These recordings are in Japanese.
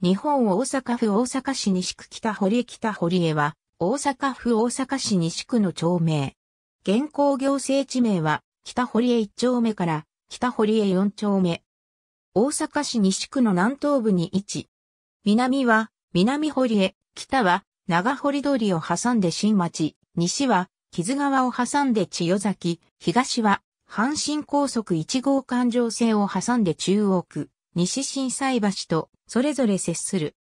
日本大阪府大阪市西区北堀江北堀江は、大阪府大阪市西区の町名。現行行政地名は、北堀江1丁目から、北堀江4丁目。大阪市西区の南東部に位置。南は、南堀江、北は、長堀通りを挟んで新町、西は、木津川を挟んで千代崎、東は、阪神高速1号環状線を挟んで中央区。西震災橋とそれぞれ接する。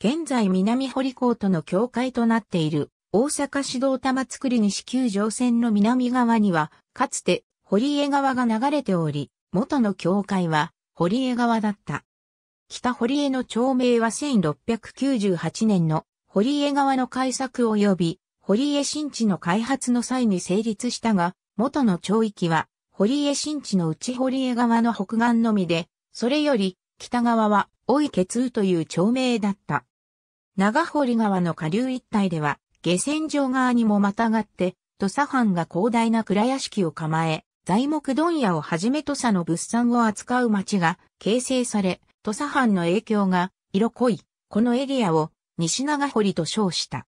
現在南堀港との境界となっている大阪市道玉造西九条線の南側には、かつて堀江川が流れており、元の境界は堀江川だった。北堀江の町名は1698年の堀江川の開削及び堀江新地の開発の際に成立したが、元の町域は堀江新地の内堀江川の北岸のみで、それより、北側は、おいけ通という町名だった。長堀川の下流一帯では、下船場側にもまたがって、土佐藩が広大な倉屋敷を構え、材木問屋をはじめ土佐の物産を扱う町が形成され、土佐藩の影響が色濃い、このエリアを西長堀と称した。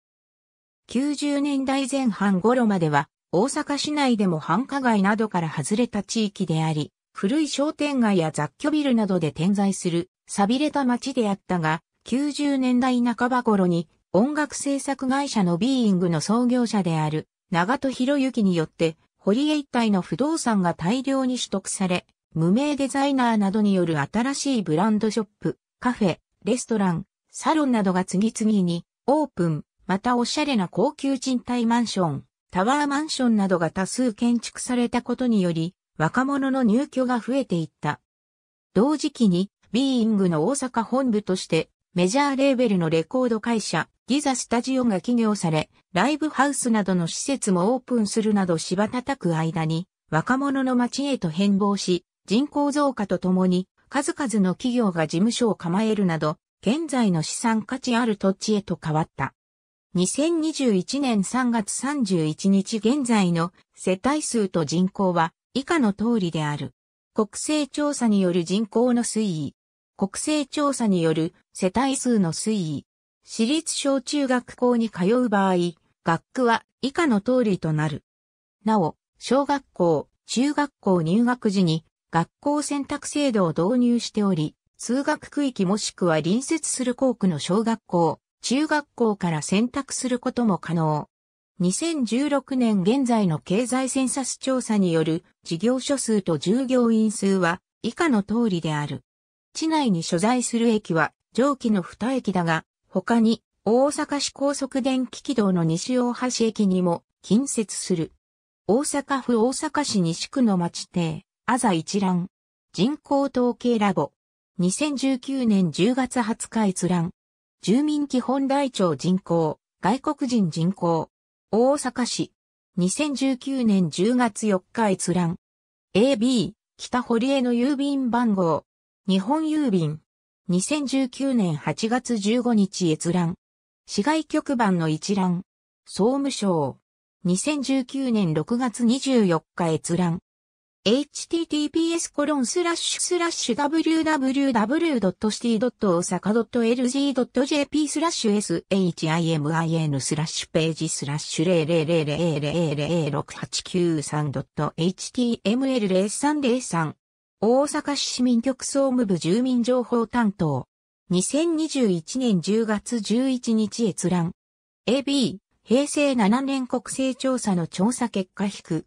90年代前半頃までは、大阪市内でも繁華街などから外れた地域であり、古い商店街や雑居ビルなどで点在する、錆びれた街であったが、90年代半ば頃に、音楽制作会社のビーイングの創業者である、長戸博之によって、堀江一帯の不動産が大量に取得され、無名デザイナーなどによる新しいブランドショップ、カフェ、レストラン、サロンなどが次々にオープン、またおしゃれな高級賃貸マンション、タワーマンションなどが多数建築されたことにより、若者の入居が増えていった。同時期に、ビーイングの大阪本部として、メジャーレーベルのレコード会社、ギザスタジオが起業され、ライブハウスなどの施設もオープンするなど芝叩く間に、若者の街へと変貌し、人口増加とともに、数々の企業が事務所を構えるなど、現在の資産価値ある土地へと変わった。2021年3月31日現在の世帯数と人口は以下の通りである。国勢調査による人口の推移。国勢調査による世帯数の推移。私立小中学校に通う場合、学区は以下の通りとなる。なお、小学校、中学校入学時に学校選択制度を導入しており、通学区域もしくは隣接する校区の小学校、中学校から選択することも可能。2016年現在の経済センサス調査による事業所数と従業員数は以下の通りである。地内に所在する駅は上記の2駅だが、他に大阪市高速電気軌道の西大橋駅にも近接する。大阪府大阪市西区の町邸、あざ一覧。人口統計ラボ。2019年10月20日閲覧。住民基本台帳人口、外国人人口。大阪市。2019年10月4日閲覧。AB、北堀江の郵便番号。日本郵便。2019年8月15日閲覧。市外局番の一覧。総務省。2019年6月24日閲覧。https コロンスラッシュスラッシュ www.st.osaka.lg.jp スラッシュ shimin スラッシュページスラッシュ 0000689.html0303 大阪市市民局総務部住民情報担当2021年10月11日閲覧 AB 平成7年国勢調査の調査結果引く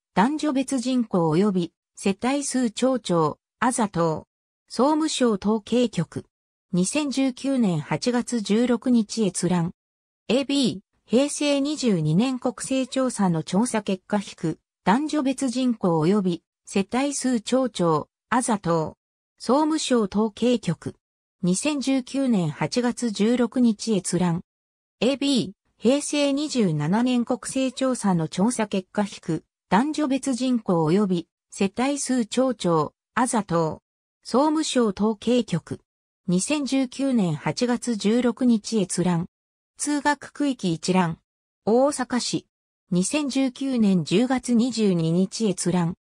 男女別人口及び世帯数町長、あざ等。総務省統計局。2019年8月16日閲覧。AB、平成22年国勢調査の調査結果引く、男女別人口及び世帯数町長、あざ等。総務省統計局。2019年8月16日閲覧。AB、平成27年国勢調査の調査結果引く、男女別人口及び世帯数町長、あざと総務省統計局。2019年8月16日閲覧。通学区域一覧。大阪市。2019年10月22日閲覧。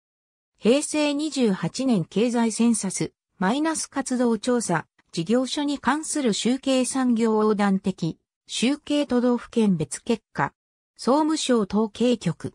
平成28年経済センサス、マイナス活動調査、事業所に関する集計産業横断的、集計都道府県別結果、総務省統計局。